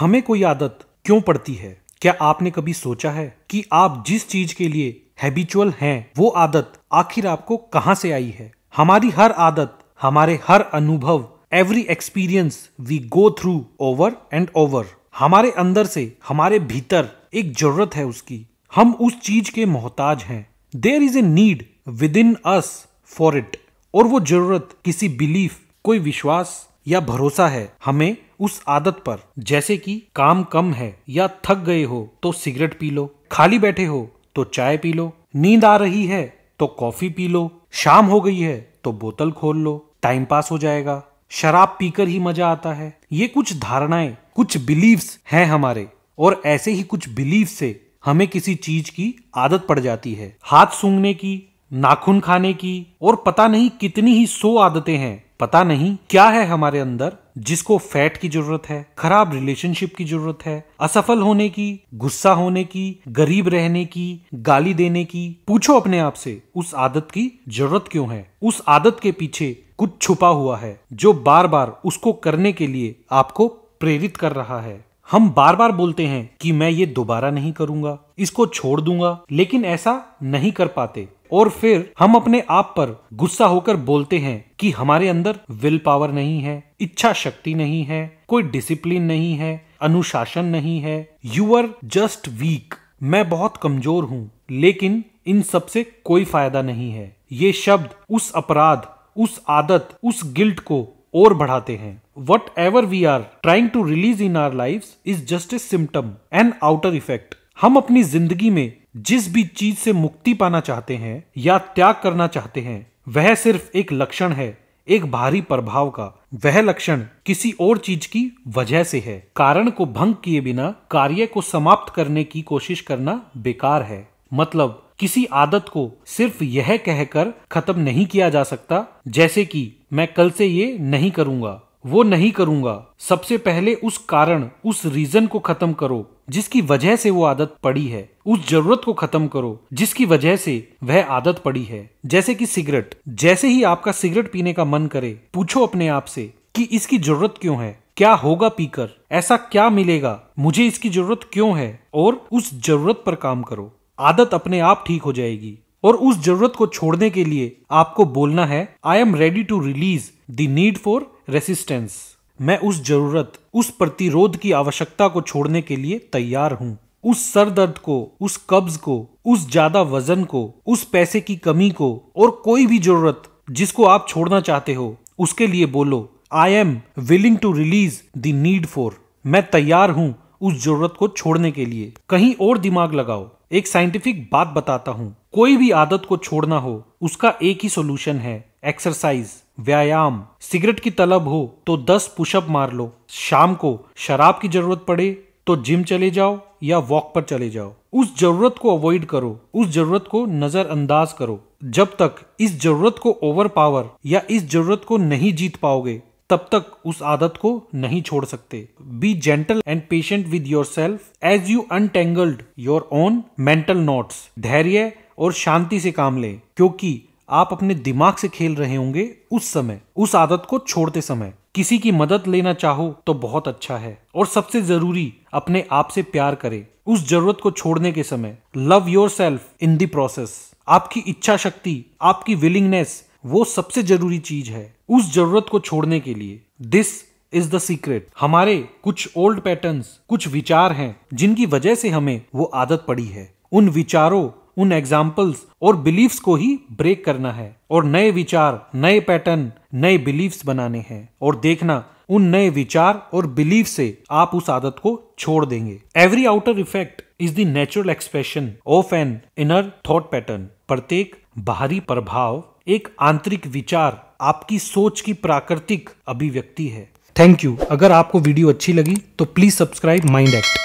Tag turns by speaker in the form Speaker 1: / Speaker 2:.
Speaker 1: हमें कोई आदत क्यों पड़ती है क्या आपने कभी सोचा है कि आप जिस चीज के लिए हैबिचुअल हैं वो आदत आखिर आपको कहां से आई है हमारी हर आदत हमारे हर अनुभव every experience we go through over and over हमारे अंदर से हमारे भीतर एक जरूरत है उसकी हम उस चीज के मोहताज हैं there is a need within us for it और वो जरूरत किसी बिलीफ कोई विश्वास या भरोसा है हमें उस आदत पर जैसे कि काम कम है या थक गए हो तो सिगरेट पी लो खाली बैठे हो तो चाय पी लो नींद आ रही है तो कॉफी पी लो शाम हो गई है तो बोतल खोल लो टाइम पास हो जाएगा शराब पीकर ही मजा आता है ये कुछ धारणाएं कुछ बिलीव्स हैं हमारे और ऐसे ही कुछ बिलीव से हमें किसी चीज की आदत पड़ जाती है हाथ सूंघने की नाखून खाने की और पता नहीं कितनी ही सो आदतें हैं पता नहीं क्या है हमारे अंदर जिसको फैट की जरूरत है खराब रिलेशनशिप की जरूरत है असफल होने की गुस्सा होने की गरीब रहने की गाली देने की पूछो अपने आप से उस आदत की जरूरत क्यों है उस आदत के पीछे कुछ छुपा हुआ है जो बार बार उसको करने के लिए आपको प्रेरित कर रहा है हम बार बार बोलते हैं कि मैं ये दोबारा नहीं करूंगा इसको छोड़ दूंगा लेकिन ऐसा नहीं कर पाते और फिर हम अपने आप पर गुस्सा होकर बोलते हैं कि हमारे अंदर विल पावर नहीं है इच्छा शक्ति नहीं है कोई डिसिप्लिन नहीं है अनुशासन नहीं है यू आर जस्ट वीक मैं बहुत कमजोर हूँ लेकिन इन सब से कोई फायदा नहीं है ये शब्द उस अपराध उस आदत उस गिल्ट को और बढ़ाते हैं whatever we are trying to release in our life is just a symptom and outer effect हम अपनी जिंदगी में जिस भी चीज से मुक्ति पाना चाहते हैं या त्याग करना चाहते हैं वह सिर्फ एक लक्षण है एक भारी प्रभाव का वह लक्षण किसी और चीज की वजह से है कारण को भंग किए बिना कार्य को समाप्त करने की कोशिश करना बेकार है मतलब किसी आदत को सिर्फ यह कहकर खत्म नहीं किया जा सकता जैसे कि मैं कल से ये नहीं करूंगा वो नहीं करूंगा सबसे पहले उस कारण उस रीजन को खत्म करो जिसकी वजह से वो आदत पड़ी है उस जरूरत को खत्म करो जिसकी वजह से वह आदत पड़ी है जैसे कि सिगरेट जैसे ही आपका सिगरेट पीने का मन करे पूछो अपने आप से कि इसकी जरूरत क्यों है क्या होगा पीकर ऐसा क्या मिलेगा मुझे इसकी जरूरत क्यों है और उस जरूरत पर काम करो आदत अपने आप ठीक हो जाएगी और उस जरूरत को छोड़ने के लिए आपको बोलना है I am ready to release the need for resistance मैं उस जरूरत उस प्रतिरोध की आवश्यकता को छोड़ने के लिए तैयार हूँ उस सर दर्द को उस कब्ज को उस ज्यादा वजन को उस पैसे की कमी को और कोई भी जरूरत जिसको आप छोड़ना चाहते हो उसके लिए बोलो I am willing to release the need for मैं तैयार हूँ उस जरूरत को छोड़ने के लिए कहीं और दिमाग लगाओ एक साइंटिफिक बात बताता हूँ कोई भी आदत को छोड़ना हो उसका एक ही सोल्यूशन है एक्सरसाइज व्यायाम सिगरेट की तलब हो तो दस पुशअप मार लो शाम को शराब की जरूरत पड़े तो जिम चले जाओ या वॉक पर चले जाओ उस जरूरत को अवॉइड करो उस जरूरत को नजरअंदाज करो जब तक इस जरूरत को ओवर पावर या इस जरूरत को नहीं जीत पाओगे तब तक उस आदत को नहीं छोड़ सकते be gentle and patient with yourself as you untangled your own mental knots धैर्य और शांति से काम लें क्योंकि आप अपने दिमाग से खेल रहे होंगे उस समय उस आदत को छोड़ते समय किसी की मदद लेना चाहो तो बहुत अच्छा है और सबसे जरूरी अपने आप से प्यार करें उस जरूरत को छोड़ने के समय love yourself in the process आपकी इच्छा शक्ति आपकी विलिंगनेस वो सबसे जरूरी चीज है उस जरूरत को छोड़ने के लिए दिस इज द सीक्रेट हमारे कुछ ओल्ड पैटर्न्स कुछ विचार हैं जिनकी वजह से हमें वो आदत पड़ी है उन विचारों उन एग्जाम्पल्स और बिलीव्स को ही ब्रेक करना है और नए विचार नए पैटर्न नए बिलीव्स बनाने हैं और देखना उन नए विचार और बिलीव से आप उस आदत को छोड़ देंगे every outer effect is the natural expression of an inner thought pattern प्रत्येक बाहरी प्रभाव एक आंतरिक विचार आपकी सोच की प्राकृतिक अभिव्यक्ति है थैंक यू अगर आपको वीडियो अच्छी लगी तो प्लीज सब्सक्राइब माइंड एक्ट